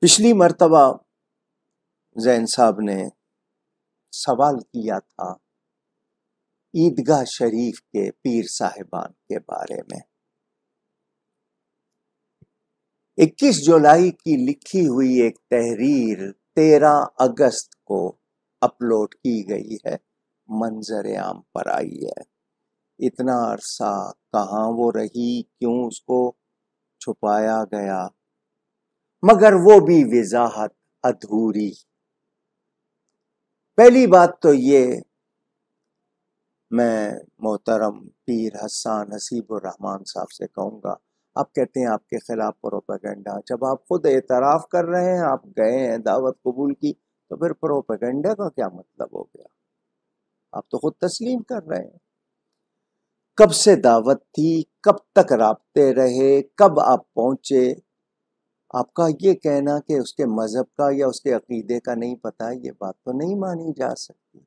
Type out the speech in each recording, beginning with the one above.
पिछली मरतबा जैन साहब ने सवाल किया था ईदगाह शरीफ के पीर साहिबान के बारे में 21 जुलाई की लिखी हुई एक तहरीर 13 अगस्त को अपलोड की गई है मंजर आम पर आई है इतना अरसा कहाँ वो रही क्यों उसको छुपाया गया मगर वो भी वजाहत अधूरी पहली बात तो ये मैं मोहतरम पीर हसान हसीबुररहमान साहब से कहूँगा आप कहते हैं आपके ख़िलाफ़ प्रोपेगेंडा जब आप खुद एतराफ़ कर रहे हैं आप गए हैं दावत कबूल की तो फिर प्रोपेगेंडा का क्या मतलब हो गया आप तो खुद तस्लीम कर रहे हैं कब से दावत थी कब तक रबते रहे कब आप पहुंचे आपका ये कहना कि उसके मज़हब का या उसके अकीदे का नहीं पता ये बात तो नहीं मानी जा सकती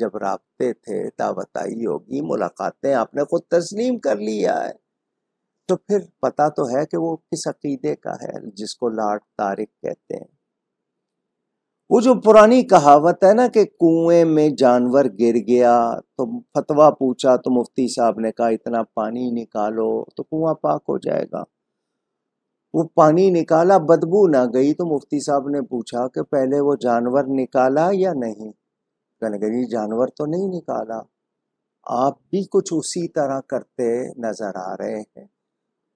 जब रबते थे ताबताई होगी मुलाकातें आपने खुद तस्लीम कर लिया है तो फिर पता तो है कि वो किस अकीदे का है जिसको लाट तारिक कहते हैं वो जो पुरानी कहावत है ना कि कुएं में जानवर गिर गया तो फतवा पूछा तो मुफ्ती साहब ने कहा इतना पानी निकालो तो कुआं पाक हो जाएगा वो पानी निकाला बदबू ना गई तो मुफ्ती साहब ने पूछा कि पहले वो जानवर निकाला या नहीं कहने लगे जानवर तो नहीं निकाला आप भी कुछ उसी तरह करते नजर आ रहे हैं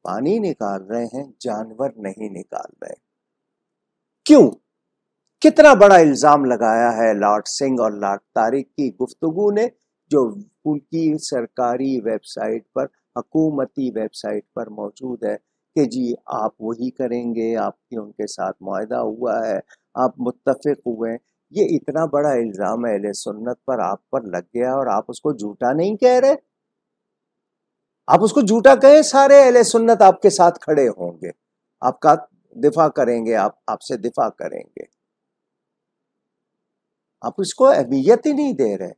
पानी निकाल रहे हैं जानवर नहीं निकाल रहे क्यों कितना बड़ा इल्ज़ाम लगाया है लॉर्ड सिंह और लॉर्ड तारिक की गुफ्तगु ने जो उनकी सरकारी वेबसाइट पर हकूमती वेबसाइट पर मौजूद है कि जी आप वही करेंगे आपकी उनके साथ माहा हुआ है आप मुतफ़ हुए ये इतना बड़ा इल्ज़ाम अहल सुन्नत पर आप पर लग गया और आप उसको झूठा नहीं कह रहे आप उसको झूठा कहें सारे अहल सुन्नत आपके साथ खड़े होंगे आपका दिफा करेंगे आप आपसे दिफा करेंगे आप इसको अहमियत ही नहीं दे रहे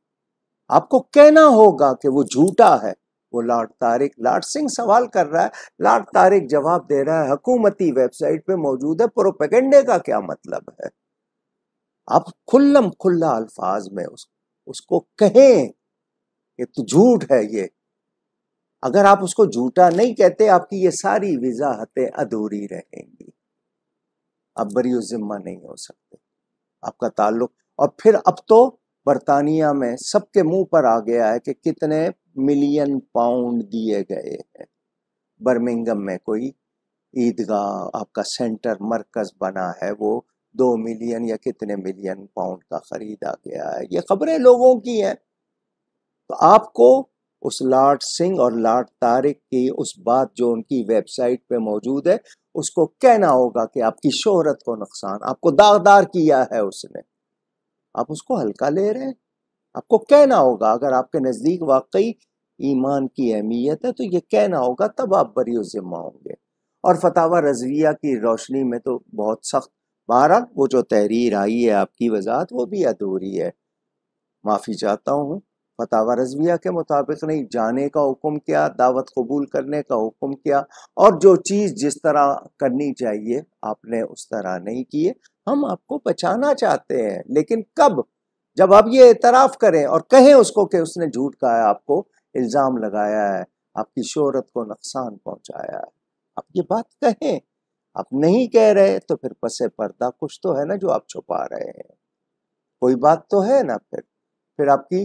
आपको कहना होगा कि वो झूठा है वो लॉर्ड तारिक लॉर्ड सिंह सवाल कर रहा है लॉर्ड तारिक जवाब दे रहा है हकूमती वेबसाइट पे मौजूद है प्रोपेगेंडे का क्या मतलब है आप खुल्लम खुल्ला अल्फाज में उस, उसको कहें ये तो झूठ है ये अगर आप उसको झूठा नहीं कहते आपकी ये सारी वजाहतें अधूरी रहेंगी आप बरी जिम्मा नहीं हो सकते आपका ताल्लुक और फिर अब तो बरतानिया में सबके मुंह पर आ गया है कि कितने मिलियन पाउंड दिए गए हैं बर्मिंगम में कोई ईदगाह आपका सेंटर मरकज बना है वो दो मिलियन या कितने मिलियन पाउंड का खरीदा गया है ये खबरें लोगों की हैं तो आपको उस लाट सिंह और लाट तारिक की उस बात जो उनकी वेबसाइट पे मौजूद है उसको कहना होगा कि आपकी शोहरत को नुकसान आपको दागदार किया है उसने आप उसको हल्का ले रहे हैं आपको कहना होगा अगर आपके नज़दीक वाकई ईमान की अहमियत है तो ये कहना होगा तब आप बरी ज़िम्मा होंगे और फतावा रजविया की रोशनी में तो बहुत सख्त बहरहाल वो जो तहरीर आई है आपकी वजाहत वो भी अधूरी है माफ़ी चाहता हूँ फतावा रजविया के मुताबिक नहीं जाने का हुक्म क्या दावत कबूल करने का हुक्म क्या और जो चीज़ जिस तरह करनी चाहिए आपने उस तरह नहीं किए हम आपको बचाना चाहते हैं लेकिन कब जब आप ये एतराफ़ करें और कहें उसको कि उसने झूठ कहा है आपको इल्ज़ाम लगाया है आपकी शहरत को नुकसान पहुंचाया है आप ये बात कहें आप नहीं कह रहे तो फिर पसे पर्दा कुछ तो है ना जो आप छुपा रहे हैं कोई बात तो है ना फिर फिर आपकी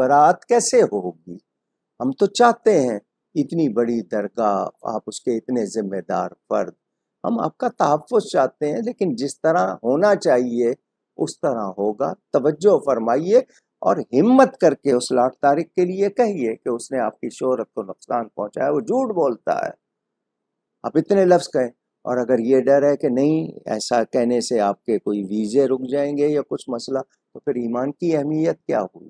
बरात कैसे होगी हम तो चाहते हैं इतनी बड़ी दरगाह आप उसके इतने ज़िम्मेदार फर्द हम आपका तहफ़ चाहते हैं लेकिन जिस तरह होना चाहिए उस तरह होगा तवज्जो फरमाइए और हिम्मत करके उस लाठ तारिक के लिए कहिए कि उसने आपकी शोहरत को नुकसान पहुंचाया वो झूठ बोलता है आप इतने लफ्ज कहें और अगर ये डर है कि नहीं ऐसा कहने से आपके कोई वीज़े रुक जाएंगे या कुछ मसला तो फिर ईमान की अहमियत क्या हुई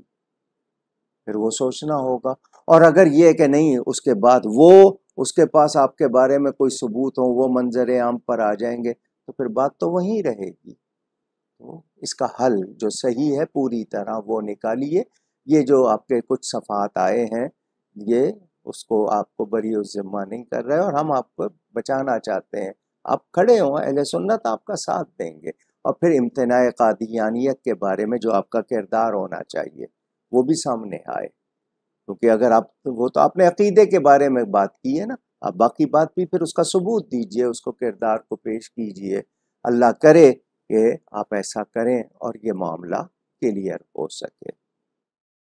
फिर वो सोचना होगा और अगर ये कि नहीं उसके बाद वो उसके पास आपके बारे में कोई सबूत हो वो मंजर आम पर आ जाएंगे तो फिर बात तो वहीं रहेगी तो इसका हल जो सही है पूरी तरह वो निकालिए ये जो आपके कुछ सफ़ात आए हैं ये उसको आपको बड़ी ज़िम्मा नहीं कर रहे और हम आपको बचाना चाहते हैं आप खड़े हों अहले सुन्नत आपका साथ देंगे और फिर इम्तना कादियानियत के बारे में जो आपका किरदार होना चाहिए वो भी सामने आए क्योंकि अगर आप वो तो आपने अकीदे के बारे में बात की है ना आप बाकी बात भी फिर उसका सबूत दीजिए उसको किरदार को पेश कीजिए अल्लाह करे कि आप ऐसा करें और ये मामला क्लियर हो सके